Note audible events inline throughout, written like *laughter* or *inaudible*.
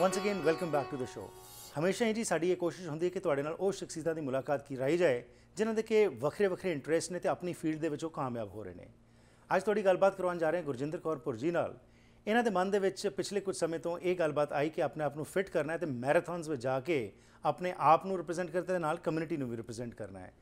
Once again welcome back to the show ਹਮੇਸ਼ਾ ਹੀ ਜੀ ਸਾਡੀ ਇਹ ਕੋਸ਼ਿਸ਼ ਹੁੰਦੀ ਹੈ ਕਿ ਤੁਹਾਡੇ ਨਾਲ ਉਹ ਸ਼ਖਸੀਅਤਾਂ ਦੀ ਮੁਲਾਕਾਤ ਕੀ ਰਹੀ ਜਾਏ ਜਿਨ੍ਹਾਂ ਦੇ ਕਿ ਵੱਖਰੇ ਵੱਖਰੇ ਇੰਟਰਸਟ ਨੇ ਤੇ ਆਪਣੀ ਫੀਲਡ ਦੇ ਵਿੱਚੋਂ ਕਾਮਯਾਬ ਹੋ ਰਹੇ ਨੇ ਅੱਜ ਤੁਹਾਡੀ ਗੱਲਬਾਤ ਕਰਵਾਉਣ ਜਾ ਰਹੇ ਹਾਂ ਗੁਰਜਿੰਦਰ ਕੌਰ ਪੁਰਜੀ ਨਾਲ ਇਹਨਾਂ ਦੇ ਮਨ ਦੇ ਵਿੱਚ ਪਿਛਲੇ ਕੁਝ ਸਮੇਂ ਤੋਂ ਇਹ ਗੱਲਬਾਤ ਆਈ ਕਿ ਆਪਣੇ ਆਪ ਨੂੰ ਫਿਟ ਕਰਨਾ ਹੈ ਤੇ ਮੈਰਾਥਨਸ ਵਿੱਚ ਜਾ ਕੇ ਆਪਣੇ ਆਪ ਨੂੰ ਰਿਪਰੈਜ਼ੈਂਟ ਕਰਦੇ ਦੇ ਨਾਲ ਕਮਿਊਨਿਟੀ ਨੂੰ ਵੀ ਰਿਪਰੈਜ਼ੈਂਟ ਕਰਨਾ ਹੈ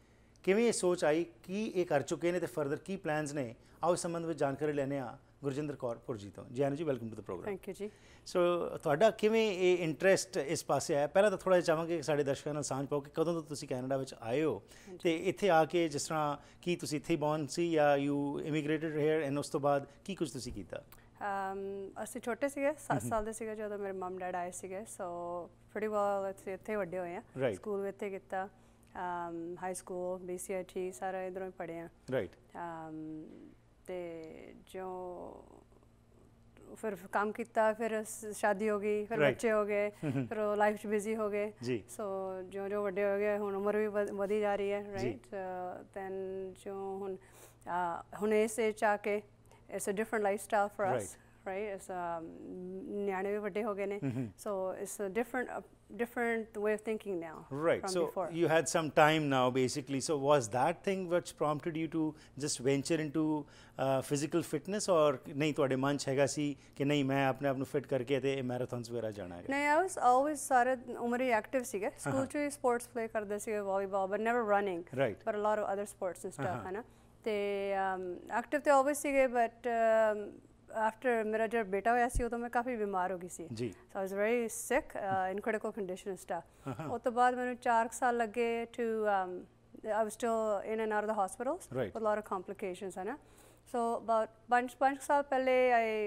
ਕਿਵੇਂ ਇਹ ਸੋਚ ਆਈ ਕੀ ਇਹ ਕਰ ਚੁੱਕੇ ਨੇ ਤੇ ਫਰਦਰ ਕੀ ਪਲਾਨਸ ਨੇ ਆਓ ਇਸ ਸੰਬੰਧ ਵਿੱਚ ਜਾਣਕਾਰੀ ਲੈਣੇ ਆ ਗੁਰਜਿੰਦਰ ਕੌਰ ਪੁਰਜੀ ਤੋਂ Jain ji welcome to the program thank you ਜੀ ਸੋ ਤੁਹਾਡਾ ਕਿਵੇਂ ਇਹ ਇੰਟਰਸਟ ਇਸ ਪਾਸੇ ਆਇਆ ਪਹਿਲਾਂ ਤਾਂ ਥੋੜਾ ਜਿਹਾ ਚਾਹਾਂਗੇ ਕਿ ਸਾਡੇ ਦਰਸ਼ਕਾਂ ਨਾਲ ਸਾਂਝ ਪਾਓ ਕਿ ਕਦੋਂ ਤੋਂ ਤੁਸੀਂ ਕੈਨੇਡਾ ਵਿੱਚ ਆਏ ਹੋ ਤੇ ਇੱਥੇ ਆ ਕੇ ਜਿਸ ਤਰ੍ਹਾਂ ਕੀ ਤੁਸੀਂ ਇੱਥੇ ਬੌਰਨ ਸੀ ਜਾਂ ਯੂ ਇਮੀਗ੍ਰੇਟਡ ਹੇਅਰ ਐਂਡ ਉਸ ਤੋਂ ਬਾਅਦ ਕੀ ਕੁਝ ਤੁਸੀਂ ਕੀਤਾ ਅਮ ਅਸੀਂ ਛੋਟੇ ਸੀਗੇ 7 ਸਾਲ ਦੇ ਸੀਗੇ ਜਦੋਂ ਮੇਰੇ ਮਮ ਡੈਡ ਆਏ ਸੀਗੇ ਸੋ ਪ੍ਰੀਟੀ ਵੈਲ ਇੱਥੇ ਵੱਡੇ ਹੋਏ ਆ ਸਕੂਲ ਵਿੱਚ ਇੱਥੇ ਕੀਤਾ ਹਾਈ ਸਕੂਲ ਬੀਸੀਆਈਟੀ ਸਾਰਾ ਇਧਰੋਂ ਹੀ ਪੜ੍ਹੇ ਆ ਰਾਈਟ um, ਤੇ ਜੋ ਫਿਰ ਕੰਮ ਕੀਤਾ ਫਿਰ ਸ਼ਾਦੀ ਹੋ ਗਈ ਫਿਰ ਬੱਚੇ ਹੋ ਗਏ *laughs* ਫਿਰ ਲਾਈਫ 'ਚ ਬਿਜ਼ੀ ਹੋ ਗਏ ਸੋ ਜੋ ਜੋ ਵੱਡੇ ਹੋ ਗਏ ਹੁਣ ਉਮਰ ਵੀ ਵਧੀ ਜਾ ਰਹੀ ਹੈ ਰਾਈਟ ਦੈਨ ਜੋ ਹੁਣ ਹੁਣ ਇਸੇ ਏਜ ਕੇ it's a different lifestyle for us right? It's um, ਨਿਆਣੇ ਵੀ mm-hmm. so it's a different uh, different way of thinking now. Right. so before. you had some time now, basically. So was that thing which prompted you to just venture into uh, physical fitness, or नहीं तो मन छेगा सी कि नहीं मैं अपने आप fit करके ते मैराथन्स वगैरह जाना है? नहीं, I was always सारे उम्र active सीगे. Uh-huh. School to sports play करते सीगे volleyball, but never running. Right. But a lot of other sports and stuff uh-huh. है ना. ते um, active ते always सीगे, but um, after मेरा जब बेटा हुआ ऐसी हो तो मैं काफी बीमार हो गई सी so I was very sick uh, in critical condition stuff uh-huh. और तो बाद मैंने um, I was still in and out of the hospitals with a lot of complications so about bunch bunch साल पहले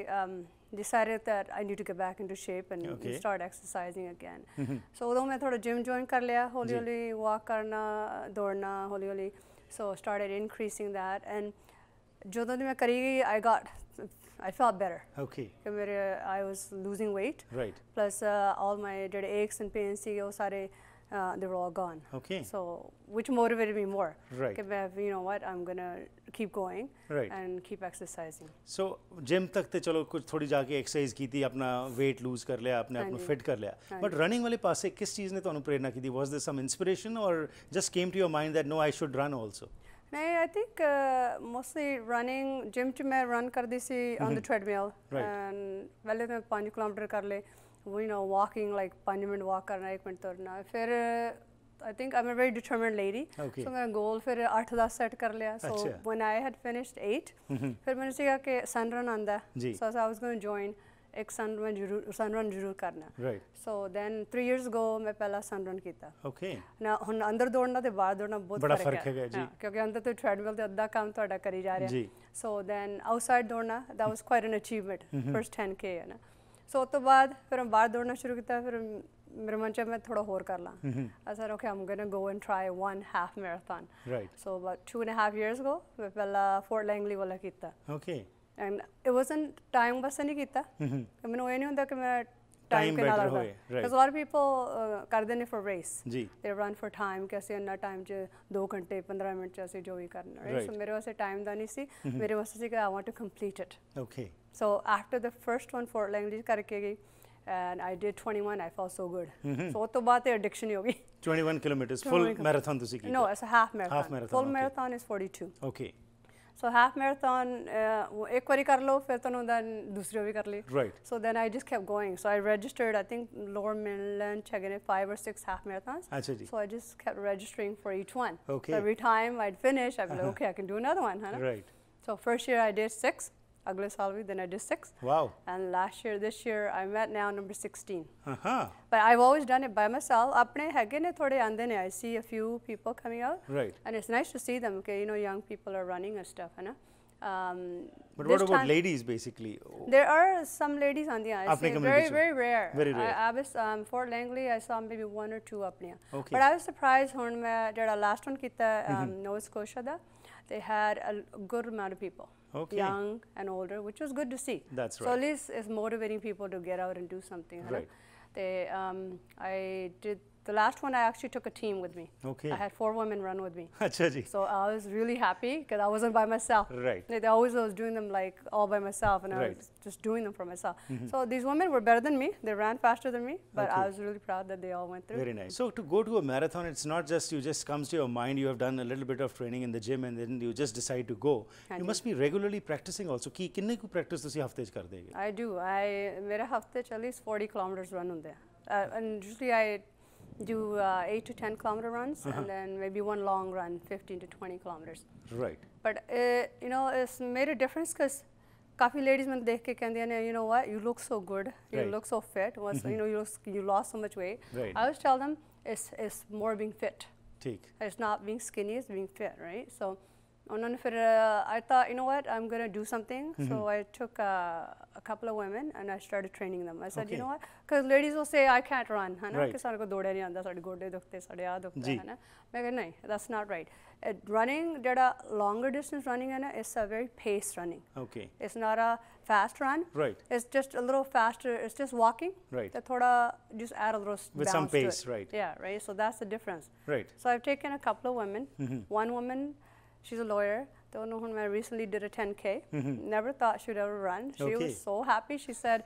I um, decided that I need to get back into shape and start exercising again. Mm-hmm. So although I thought a gym holy holy walk karna, dorna, holy holy. So started increasing that and ਜਦੋਂ ਦੀ ਮੈਂ ਕਰੀ ਗਈ ਆਈ ਗਾਟ I felt better. Okay. I was losing weight. Right. Plus uh, all my dead aches and pains, they were all gone. Okay. So which motivated me more. Right. You know what? I'm gonna keep going. Right. And keep exercising. So gym तक ते चलो कुछ थोड़ी जाके exercise की थी अपना weight lose कर लिया आपने अपना fit कर लिया. But running वाले पास से किस चीज़ ने तो अनुप्रेरणा की थी? Was there some inspiration or just came to your mind that no I should run also? ਨਹੀਂ I think mostly running gym ਚ ਮੈਂ ਰਨ ਕਰਦੀ ਸੀ ਔਨ ਦ ਟ੍ਰੈਡਮਿਲ ਐਂਡ ਪਹਿਲੇ ਤਾਂ 5 ਕਿਲੋਮੀਟਰ ਕਰ ਲੇ you نو walking like 5 minute walk ਕਰਨਾ 1 ਮਿੰਟ ਤੁਰਨਾ ਫਿਰ I think I'm a very determined lady. Okay. So my goal फिर 8-10 set कर लिया. So अच्छा. when I had finished 8, फिर मैंने सोचा कि sun run आंदा. जी. So I was going to join. एक सन रन जरूर सन रन जरूर करना right so then 3 years ago मैं पहला सन रन ਕੀਤਾ ਓਕੇ ਨਾ ਹੁਣ ਅੰਦਰ ਦੌੜਨਾ ਤੇ ਬਾਹਰ ਦੌੜਨਾ ਬਹੁਤ ਬੜਾ ਫਰਕ ਹੈਗਾ ਜੀ ਕਿਉਂਕਿ ਅੰਦਰ ਤੇ ਟ੍ਰੈਡਮਿਲ ਤੇ ਅੱਧਾ ਕੰਮ ਤੁਹਾਡਾ ਕਰੀ ਜਾ ਰਿਹਾ ਜੀ ਸੋ ਦੈਨ ਆਊਟਸਾਈਡ ਦੌੜਨਾ that was quite an achievement first 10k ਹੈ ਨਾ ਸੋ ਉਸ ਤੋਂ ਬਾਅਦ ਫਿਰ ਮੈਂ ਬਾਹਰ ਦੌੜਨਾ ਸ਼ੁਰੂ ਕੀਤਾ ਫਿਰ ਮੇਰੇ ਮਨ ਚ ਮੈਂ ਥੋੜਾ ਹੋਰ ਕਰ ਲਾਂ ਅਸਰ okay I'm going to go and try one half marathon right so about 2 and a half years ago ਮੈਂ ਪਹਿਲਾ ਫੋਰਟ ਲੈਂਗਲੀ ਵਾਲਾ ਕੀਤਾ okay And it was time बस नहीं किया मैंने I ये नहीं होता कि मैं टाइम के नाल रखदा बिकॉज और पीपल करदे ने for race they run for time कि ਅਸੀਂ ਇੰਨਾ ਟਾਈਮ ਚ 2 ਘੰਟੇ 15 ਮਿੰਟ ਚ ਅਸੀਂ ਜੋ ਵੀ ਕਰਨਾ ਰਾਈਟ ਸੋ ਮੇਰੇ ਵਾਸਤੇ ਟਾਈਮ ਦਾ ਨਹੀਂ ਸੀ ਮੇਰੇ ਵਾਸਤੇ ਸੀ ਕਿ I want to complete it okay so after the first one ਲੈਂਗੁਏਜ ਕਰਕੇ ਗਈ and I did 21. I felt so good. So to baat addiction yogi. 21 kilometers, full marathon No, it's a half marathon. Half marathon. Full okay. marathon is 42. Okay. So half marathon, uh, ek wari then dusri Right. So then I just kept going. So I registered, I think Lower Mainland it five or six half marathons. Achha So I just kept registering for each one. Okay. So every time I'd finish, I'd be like, uh-huh. okay, I can do another one, huh? Right. So first year I did six. Agla Salvi, then I did six. Wow. And last year, this year, I'm at now number 16. Uh-huh. But I've always done it by myself. Apne hege thode ande ne. I see a few people coming out. Right. And it's nice to see them, okay, you know, young people are running and stuff, hai Um, but what about ladies basically? There are some ladies on the ice. Very, very rare. Very rare. I, I was um, Fort Langley, I saw maybe one or two apnea. Okay. But I was surprised when I did a last one kita mm-hmm. um, mm -hmm. Nova Scotia da they had a good amount of people. Okay. Young and older, which was good to see. That's right. So at least it's motivating people to get out and do something. Right. They, um, I did the last one, I actually took a team with me. Okay. I had four women run with me. *laughs* So I was really happy because I wasn't by myself. Right. They always I was doing them like all by myself and right. I was just doing them for myself. Mm -hmm. So these women were better than me. They ran faster than me, but okay. I was really proud that they all went through. Very nice. So to go to a marathon, it's not just you just comes to your mind, you have done a little bit of training in the gym and then you just decide to go. you must be regularly practicing also. Ki kinne practice I do. I mera hafte at least 40 kilometers run ਹੁੰਦੇ ਆ uh, and usually I do uh, 8 to 10 kilometer runs uh -huh. and uh-huh. then maybe one long run 15 to 20 kilometers right but it, uh, you know it's made a difference because ਕਾਫੀ ladies ਮੈਨੂੰ ਦੇਖ ਕੇ You ਨੇ you نو what you look so good You look so fit. Mm-hmm. you know you, you you lost so much weight I always tell them it's it's more being fit ਠੀਕ it's not being skinny it's being fit right so on oh, then for, uh, I thought, you know what, I'm going to do something. Mm -hmm. So mm-hmm. I took uh, a couple of women and I started training them. I said, okay. you know what, because ladies will say, I can't run. है ना कि को दौड़े नहीं गोडे है ना मैं नहीं that's not right. Uh, running longer distance running है ना it's a very paced running. Okay. It's not a fast run. Right. It's just a little faster. It's just walking. Right. थोड़ा just add a little with some pace, right? Yeah, right. So that's the difference. Right. So I've taken a couple of women. Mm -hmm. One woman she's a lawyer. The one whom I recently did a 10K. Mm -hmm. Never thought she'd ever run. She okay. was so happy. She said,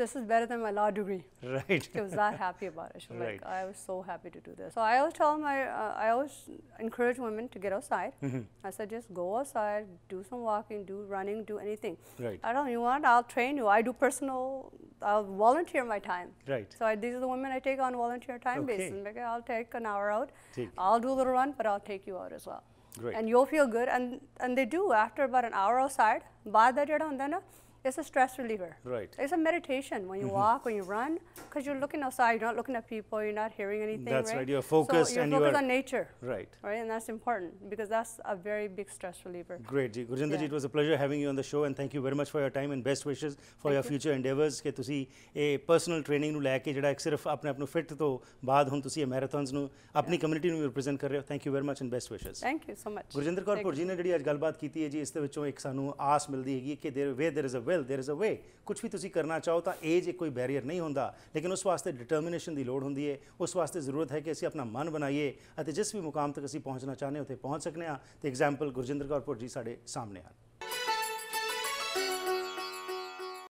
this is better than my law degree. Right. She was that happy about it. She was right. like, I was so happy to do this. So I always tell my, uh, I always encourage women to get outside. Mm -hmm. I said, just go outside, do some walking, do running, do anything. Right. I don't, you want, I'll train you. I do personal, I'll volunteer my time. Right. So I, these are the women I take on volunteer time okay. basis. Okay. I'll take an hour out. Take. I'll do a little run, but I'll take you out as well. Great. And you'll feel good. And, and they do after about an hour outside, baad that and then uh, it's a stress reliever. Right. It's a meditation when you mm -hmm. walk, when you run, because you're looking outside, you're not looking at people, you're not hearing anything. That's right. right. You're focused so you're and focused you are on nature. Right. Right, and that's important because that's a very big stress reliever. Great, ji. Gurjinder it was a pleasure having you on the show, and thank you very much for your time and best wishes for your future endeavors ਕਿ ਤੁਸੀਂ see a personal training ਜਿਹੜਾ ਸਿਰਫ ਆਪਣੇ ਆਪ ਨੂੰ fit ਤੋਂ ਬਾਅਦ ਹੁਣ ਤੁਸੀਂ ਇਹ ਮੈਰਾਥਨਸ ਨੂੰ ਆਪਣੀ ਕਮਿਊਨਿਟੀ ਨੂੰ ਰਿਪਰੈਜ਼ੈਂਟ ਕਰ ਰਹੇ ਹੋ thank you Thank you and much wishes thank you so much Gurjinder Kaur Purji ਨੇ ਜਿਹੜੀ ਅੱਜ ਗੱਲਬਾਤ ਕੀਤੀ well there is a way ਕੁਝ ਵੀ ਤੁਸੀਂ ਕਰਨਾ ਚਾਹੋ ਤਾਂ ਏਜ ਕੋਈ ਬੈਰੀਅਰ ਨਹੀਂ ਹੁੰਦਾ ਲੇਕਿਨ ਉਸ ਵਾਸਤੇ ਡਿਟਰਮੀਨੇਸ਼ਨ ਦੀ ਲੋੜ ਹੁੰਦੀ ਹੈ ਉਸ ਵਾਸਤੇ ਜ਼ਰੂਰਤ ਹੈ ਕਿ ਅਸੀਂ ਆਪਣਾ ਮਨ ਬਣਾਈਏ ਅਤੇ ਜਿਸ ਵੀ ਮੁਕਾਮ ਤੱਕ ਅਸੀਂ ਪਹੁੰਚਣਾ ਚਾਹੁੰਦੇ ਉੱਥੇ ਪਹੁੰਚ ਸਕਨੇ ਆ ਤੇ ਐਗਜ਼ਾਮਪਲ ਗੁਰਜਿੰਦਰ ਕੌਰ ਜੀ ਸਾਡੇ ਸਾਹਮਣੇ ਹਨ